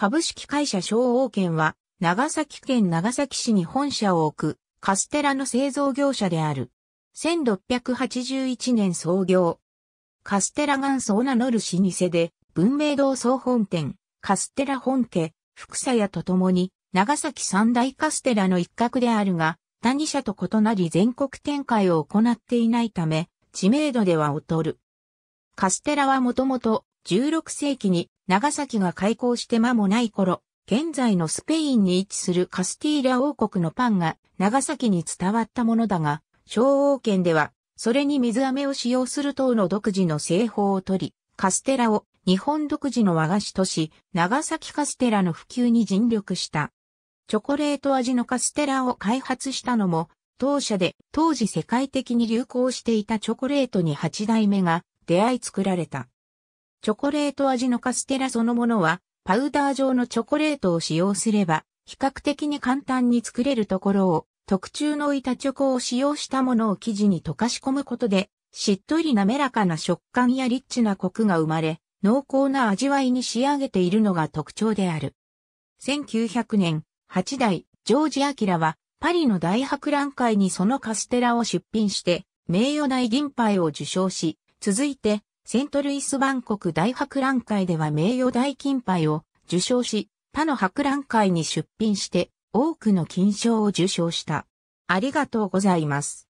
株式会社昭王権は、長崎県長崎市に本社を置く、カステラの製造業者である。1681年創業。カステラ元祖を名乗る老舗で、文明堂総本店、カステラ本家、福佐屋と共に、長崎三大カステラの一角であるが、他2社と異なり全国展開を行っていないため、知名度では劣る。カステラはもともと16世紀に長崎が開港して間もない頃、現在のスペインに位置するカスティーラ王国のパンが長崎に伝わったものだが、昭王権では、それに水飴を使用する等の独自の製法を取り、カステラを日本独自の和菓子とし、長崎カステラの普及に尽力した。チョコレート味のカステラを開発したのも、当社で当時世界的に流行していたチョコレートに8代目が出会い作られた。チョコレート味のカステラそのものは、パウダー状のチョコレートを使用すれば、比較的に簡単に作れるところを、特注の板チョコを使用したものを生地に溶かし込むことで、しっとり滑らかな食感やリッチなコクが生まれ、濃厚な味わいに仕上げているのが特徴である。1900年、八代、ジョージ・アキラは、パリの大博覧会にそのカステラを出品して、名誉大銀杯を受賞し、続いて、セントルイス万国大博覧会では名誉大金杯を受賞し、他の博覧会に出品して多くの金賞を受賞した。ありがとうございます。